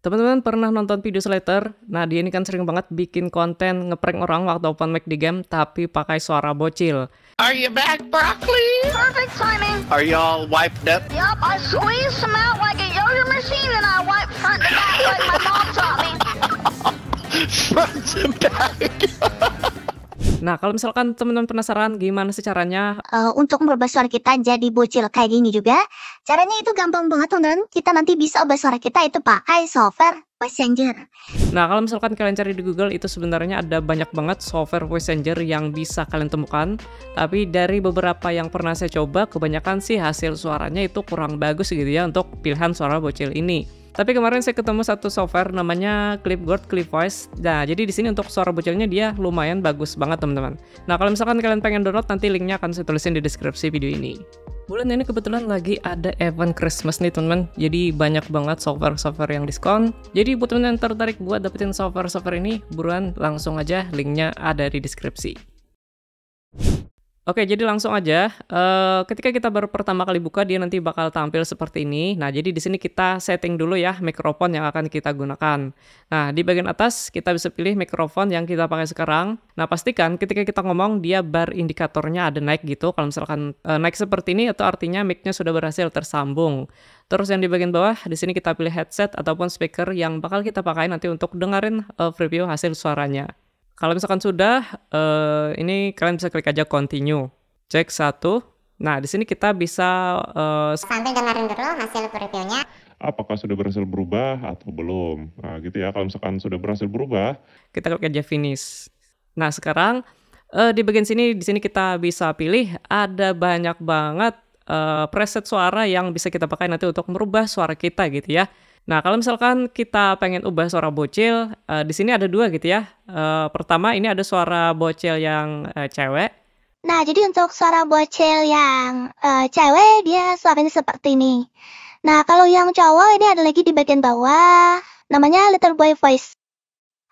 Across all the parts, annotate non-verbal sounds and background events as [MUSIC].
Teman-teman pernah nonton video Slater? Nah, dia ini kan sering banget bikin konten ngeprank orang waktu open mic di game tapi pakai suara bocil. Are you back, broccoli? Perfect timing. Are you all wiped up? Yup, I squeeze some out like a yo machine and I wipe front to back like my mom taught me. [LAUGHS] front to back? Nah, kalau misalkan teman-teman penasaran gimana sih caranya? Uh, untuk merubah suara kita jadi bocil kayak gini juga, caranya itu gampang banget teman-teman. Kita nanti bisa ubah suara kita itu pakai software voice changer. Nah, kalau misalkan kalian cari di Google itu sebenarnya ada banyak banget software voice changer yang bisa kalian temukan. Tapi dari beberapa yang pernah saya coba, kebanyakan sih hasil suaranya itu kurang bagus gitu ya untuk pilihan suara bocil ini. Tapi kemarin saya ketemu satu software namanya Clipboard Clipvoice. Nah, jadi di sini untuk suara bocilnya dia lumayan bagus banget teman-teman. Nah, kalau misalkan kalian pengen download, nanti linknya akan saya tulisin di deskripsi video ini. Bulan ini kebetulan lagi ada event Christmas nih teman-teman. Jadi banyak banget software-software yang diskon. Jadi buat teman yang tertarik buat dapetin software-software ini, buruan langsung aja linknya ada di deskripsi. Oke, jadi langsung aja. Uh, ketika kita baru pertama kali buka, dia nanti bakal tampil seperti ini. Nah, jadi di sini kita setting dulu ya mikrofon yang akan kita gunakan. Nah, di bagian atas kita bisa pilih mikrofon yang kita pakai sekarang. Nah, pastikan ketika kita ngomong, dia bar indikatornya ada naik gitu. Kalau misalkan uh, naik seperti ini, itu artinya mic-nya sudah berhasil tersambung. Terus yang di bagian bawah, di sini kita pilih headset ataupun speaker yang bakal kita pakai nanti untuk dengerin uh, preview hasil suaranya. Kalau misalkan sudah, uh, ini kalian bisa klik aja continue. Cek satu. Nah, di sini kita bisa uh, sambil dengerin dulu hasil reviewnya. Apakah sudah berhasil berubah atau belum? Nah, gitu ya. Kalau misalkan sudah berhasil berubah, kita klik aja finish. Nah, sekarang uh, di bagian sini, di sini kita bisa pilih ada banyak banget uh, preset suara yang bisa kita pakai nanti untuk merubah suara kita gitu ya. Nah, kalau misalkan kita pengen ubah suara bocil, uh, di sini ada dua gitu ya. Uh, pertama, ini ada suara bocil yang uh, cewek. Nah, jadi untuk suara bocil yang uh, cewek, dia suaranya seperti ini. Nah, kalau yang cowok, ini ada lagi di bagian bawah. Namanya Little Boy Voice.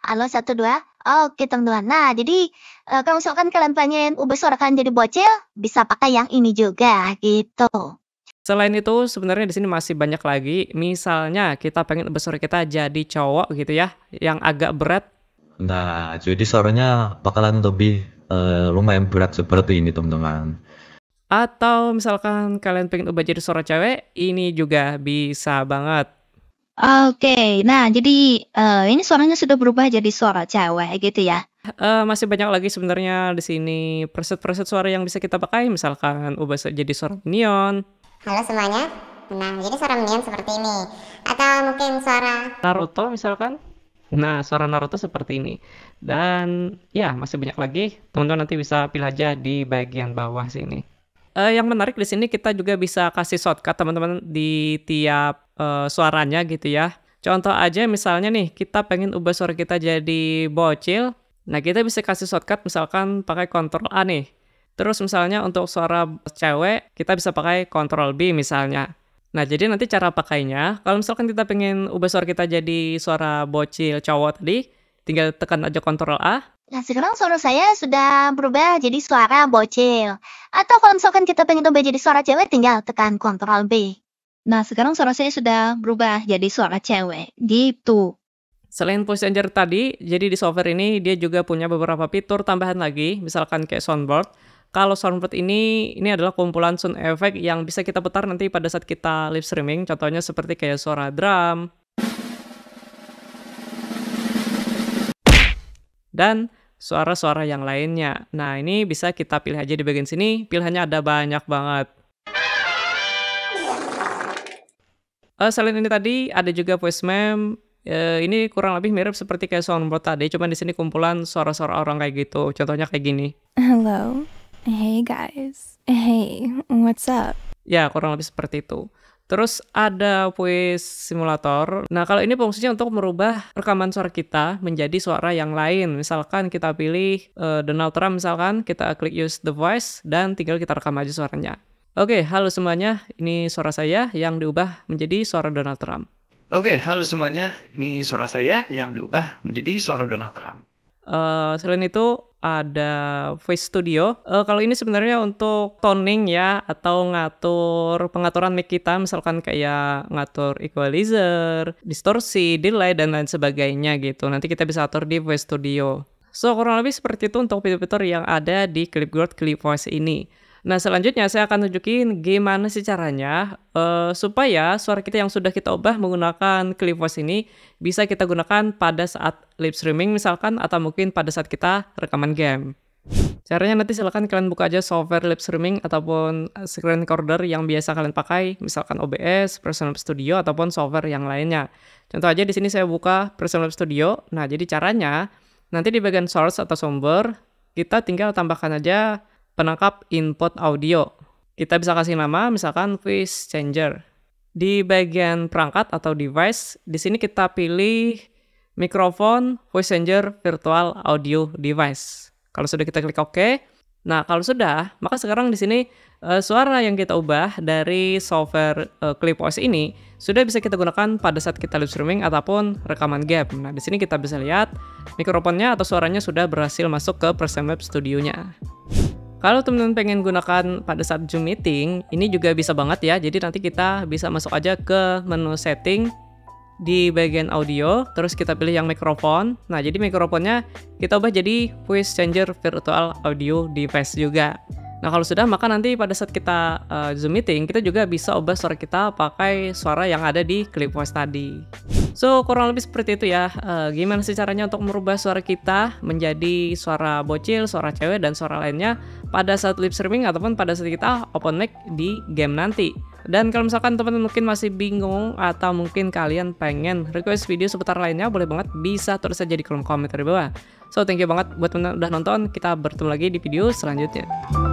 Halo, satu, dua. Oke, oh, teman-teman. Gitu, nah, jadi uh, kalau misalkan kalian pengen ubah suara kalian jadi bocil, bisa pakai yang ini juga, gitu. Selain itu, sebenarnya di sini masih banyak lagi. Misalnya kita pengen besar kita jadi cowok gitu ya, yang agak berat. Nah, jadi suaranya bakalan lebih uh, lumayan berat seperti ini teman-teman. Atau misalkan kalian pengen ubah jadi suara cewek, ini juga bisa banget. Oke, okay, nah jadi uh, ini suaranya sudah berubah jadi suara cewek gitu ya? Uh, masih banyak lagi sebenarnya di sini preset-preset suara yang bisa kita pakai, misalkan ubah jadi suara neon halo semuanya nah jadi suara mendingan seperti ini atau mungkin suara Naruto misalkan nah suara Naruto seperti ini dan ya masih banyak lagi teman-teman nanti bisa pilih aja di bagian bawah sini uh, yang menarik di sini kita juga bisa kasih shortcut teman-teman di tiap uh, suaranya gitu ya. Contoh aja misalnya nih kita pengen ubah suara kita jadi bocil. Nah kita bisa kasih shortcut misalkan pakai Ctrl A nih. Terus misalnya untuk suara cewek, kita bisa pakai Ctrl B misalnya. Nah, jadi nanti cara pakainya, kalau misalkan kita pengen ubah suara kita jadi suara bocil cowok tadi, tinggal tekan aja Ctrl A. Nah, sekarang suara saya sudah berubah jadi suara bocil. Atau kalau misalkan kita pengen ubah jadi suara cewek, tinggal tekan Ctrl B. Nah, sekarang suara saya sudah berubah jadi suara cewek. Gitu. Selain voice changer tadi, jadi di software ini dia juga punya beberapa fitur tambahan lagi, misalkan kayak soundboard. Kalau soundboard ini, ini adalah kumpulan sound effect yang bisa kita putar nanti pada saat kita live streaming. Contohnya seperti kayak suara drum. Dan suara-suara yang lainnya. Nah, ini bisa kita pilih aja di bagian sini. Pilihannya ada banyak banget. Uh, selain ini tadi, ada juga voice mem. Uh, ini kurang lebih mirip seperti kayak soundboard tadi, cuman di sini kumpulan suara-suara orang kayak gitu. Contohnya kayak gini. Hello, hey guys, hey, what's up? Ya, kurang lebih seperti itu. Terus ada voice simulator. Nah, kalau ini fungsinya untuk merubah rekaman suara kita menjadi suara yang lain. Misalkan kita pilih uh, Donald Trump misalkan, kita klik use the voice dan tinggal kita rekam aja suaranya. Oke, okay, halo semuanya. Ini suara saya yang diubah menjadi suara Donald Trump. Oke, okay, halo semuanya. Ini suara saya yang diubah menjadi suara Donald Trump. Uh, selain itu, ada Voice Studio. Uh, kalau ini sebenarnya untuk toning ya atau ngatur pengaturan mic kita misalkan kayak ngatur equalizer, distorsi, delay dan lain sebagainya gitu. Nanti kita bisa atur di Voice Studio. So kurang lebih seperti itu untuk fitur-fitur yang ada di Clipboard Clip Voice ini. Nah, selanjutnya saya akan tunjukin gimana sih caranya uh, supaya suara kita yang sudah kita ubah menggunakan clip voice ini bisa kita gunakan pada saat live streaming misalkan atau mungkin pada saat kita rekaman game. Caranya nanti silahkan kalian buka aja software live streaming ataupun screen recorder yang biasa kalian pakai, misalkan OBS, Personal Studio, ataupun software yang lainnya. Contoh aja di sini saya buka Personal Studio. Nah, jadi caranya nanti di bagian source atau sumber, kita tinggal tambahkan aja penangkap input audio. Kita bisa kasih nama misalkan voice changer. Di bagian perangkat atau device, di sini kita pilih mikrofon voice changer virtual audio device. Kalau sudah kita klik OK, nah kalau sudah, maka sekarang di sini uh, suara yang kita ubah dari software uh, eh, OS ini sudah bisa kita gunakan pada saat kita live streaming ataupun rekaman game. Nah, di sini kita bisa lihat mikrofonnya atau suaranya sudah berhasil masuk ke Presonweb Studio-nya. Kalau teman-teman pengen gunakan pada saat Zoom meeting, ini juga bisa banget ya. Jadi nanti kita bisa masuk aja ke menu setting di bagian audio, terus kita pilih yang mikrofon. Nah, jadi mikrofonnya kita ubah jadi voice changer virtual audio device juga. Nah, kalau sudah maka nanti pada saat kita uh, Zoom meeting, kita juga bisa ubah suara kita pakai suara yang ada di clip voice tadi. So kurang lebih seperti itu ya. Uh, gimana sih caranya untuk merubah suara kita menjadi suara bocil, suara cewek dan suara lainnya pada saat lip streaming ataupun pada saat kita open mic di game nanti. Dan kalau misalkan teman-teman mungkin masih bingung atau mungkin kalian pengen request video seputar lainnya, boleh banget bisa tulis aja di kolom komentar di bawah. So thank you banget buat teman-teman udah nonton. Kita bertemu lagi di video selanjutnya.